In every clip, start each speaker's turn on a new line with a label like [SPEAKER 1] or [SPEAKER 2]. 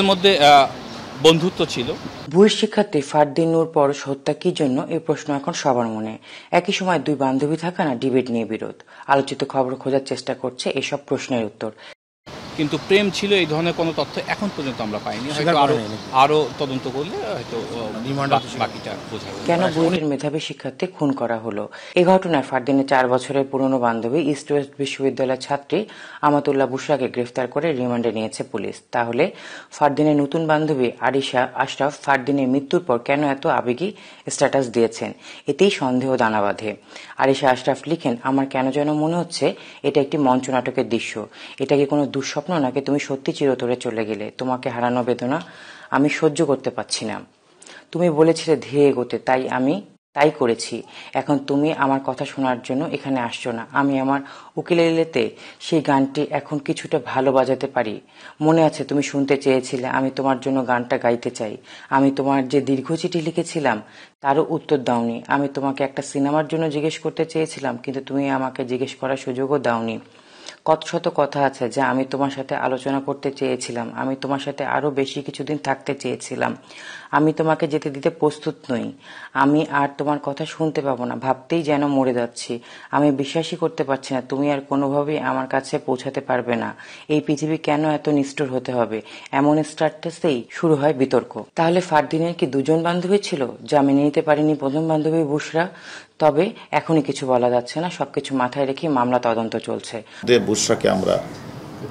[SPEAKER 1] এর মধ্যে বন্ধুত্ব ছিল ভুয়ের শিক্ষার্থী ফারদিন নূর পরশ হত্যা কি জন্য এ প্রশ্ন এখন সবার মনে একই সময় দুই বান্ধবী থাকা না ডিবেট নিয়ে বিরোধ আলোচিত খবর খোঁজার চেষ্টা করছে এসব প্রশ্নের উত্তর কিন্তু প্রেম ছিল এই ধরনের কোনো তথ্য এখন পর্যন্ত আমরা পাইনি হয়তো আরো আরো তদন্ত করলে হয়তো বাকিটা বোঝা কেন হ্যাঁ। বইয়ের মেধাবী শিক্ষার্থী খুন করা হলো এই ঘটনায় ফারদিনে চার বছরের পুরনো বান্ধবী ইস্ট ওয়েস্ট বিশ্ববিদ্যালয়ের ছাত্রী আমাতুল্লাহ বুসাকে গ্রেফতার করে রিমান্ডে নিয়েছে পুলিশ তাহলে ফারদিনের নতুন বান্ধবী আরিশা আশরাফ ফারদিনের মৃত্যুর পর কেন এত আবেগী স্ট্যাটাস দিয়েছেন এতেই সন্দেহ দানা বাঁধে আরিশা আশরাফ লিখেন আমার কেন যেন মনে হচ্ছে এটা একটি মঞ্চ নাটকের দৃশ্য এটা কি কোনো দুঃস্বপ্ন স্বপ্ন নাকি তুমি সত্যি চিরতরে চলে গেলে তোমাকে হারানো বেদনা আমি সহ্য করতে পারছি না তুমি বলেছিলে ধীরে এগোতে তাই আমি তাই করেছি এখন তুমি আমার কথা শোনার জন্য এখানে আসছো না আমি আমার উকিলেলেতে সেই গানটি এখন কিছুটা ভালো বাজাতে পারি মনে আছে তুমি শুনতে চেয়েছিলে আমি তোমার জন্য গানটা গাইতে চাই আমি তোমার যে দীর্ঘ চিঠি লিখেছিলাম তারও উত্তর দাওনি আমি তোমাকে একটা সিনেমার জন্য জিজ্ঞেস করতে চেয়েছিলাম কিন্তু তুমি আমাকে জিজ্ঞেস করার সুযোগও দাওনি কত শত কথা আছে যে আমি তোমার সাথে আলোচনা করতে চেয়েছিলাম আমি তোমার সাথে আরো বেশি কিছুদিন থাকতে চেয়েছিলাম আমি তোমাকে যেতে দিতে প্রস্তুত নই আমি আর তোমার কথা শুনতে পাবো না ভাবতেই যেন মরে যাচ্ছি আমি বিশ্বাসই করতে পারছি না তুমি আর কোনোভাবেই আমার কাছে পৌঁছাতে পারবে না এই পৃথিবী কেন এত নিষ্ঠুর হতে হবে এমন স্টার্টাসেই শুরু হয় বিতর্ক তাহলে ফারদিনের কি দুজন বান্ধবী ছিল যা নিতে পারিনি প্রথম বান্ধবী বুসরা তবে এখনই কিছু বলা যাচ্ছে না সবকিছু মাথায় রেখে মামলা তদন্ত চলছে খসড়াকে আমরা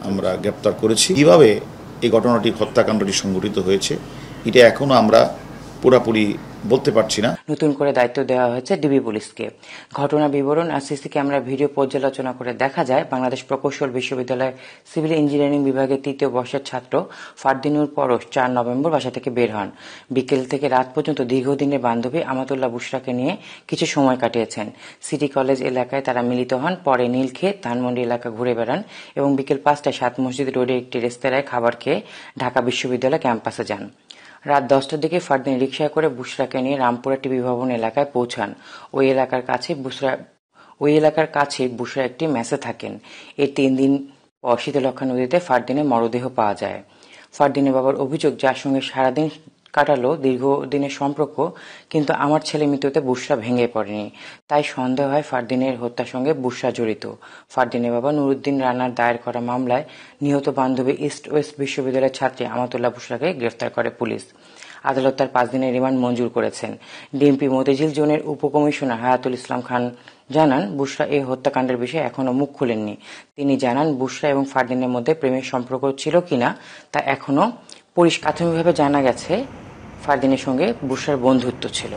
[SPEAKER 1] আমরা গ্রেপ্তার করেছি কীভাবে এই ঘটনাটি হত্যাকাণ্ডটি সংঘটিত হয়েছে এটা এখনও আমরা পুরাপুরি বলতে পারছি না নতুন করে দায়িত্ব দেওয়া হয়েছে ডিবি পুলিশকে ঘটনা বিবরণ আর সিসি ক্যামেরা ভিডিও পর্যালোচনা করে দেখা যায় বাংলাদেশ প্রকৌশল বিশ্ববিদ্যালয়ের সিভিল ইঞ্জিনিয়ারিং বিভাগের তৃতীয় বর্ষের ছাত্র ফারদিনুর পরশ চার নভেম্বর বাসা থেকে বের হন বিকেল থেকে রাত পর্যন্ত দীর্ঘদিনের বান্ধবী আমাতুল্লাহ বুশরাকে নিয়ে কিছু সময় কাটিয়েছেন সিটি কলেজ এলাকায় তারা মিলিত হন পরে নীলক্ষেত ধানমন্ডি এলাকা ঘুরে বেড়ান এবং বিকেল পাঁচটায় সাত মসজিদ রোডে একটি রেস্তোরাঁয় খাবার খেয়ে ঢাকা বিশ্ববিদ্যালয় ক্যাম্পাসে যান রাত দশটার দিকে ফারদিন রিক্সায় করে বুসরাকে নিয়ে রামপুরা টিভি ভবন এলাকায় পৌঁছান ওই এলাকার কাছে ওই এলাকার কাছে বুসরা একটি মেসে থাকেন এর তিন দিন পর শীতলক্ষা নদীতে ফারদিনের মরদেহ পাওয়া যায় ফারদিনের বাবার অভিযোগ যার সঙ্গে সারাদিন কাটালো দীর্ঘদিনের সম্পর্ক কিন্তু আমার ছেলে মৃত্যুতে বুসরা ভেঙে পড়েনি তাই সন্দেহ হয় ফারদিনের হত্যার সঙ্গে বুসরা জড়িত ফারদিনের বাবা নুরুদ্দিন রানার দায়ের করা মামলায় নিহত বান্ধবী ইস্ট ওয়েস্ট বিশ্ববিদ্যালয়ের ছাত্রী আমাতুল্লাহ বুসরাকে গ্রেফতার করে পুলিশ আদালত তার পাঁচ দিনের রিমান্ড মঞ্জুর করেছেন ডিএমপি মতিঝিল জোনের উপকমিশনার হায়াতুল ইসলাম খান জানান বুসরা এই হত্যাকাণ্ডের বিষয়ে এখনও মুখ খুলেননি তিনি জানান বুশরা এবং ফারদিনের মধ্যে প্রেমের সম্পর্ক ছিল কিনা তা এখনও পরিষ্কার প্রাথমিকভাবে জানা গেছে ফারদিনের সঙ্গে বুশরার বন্ধুত্ব ছিল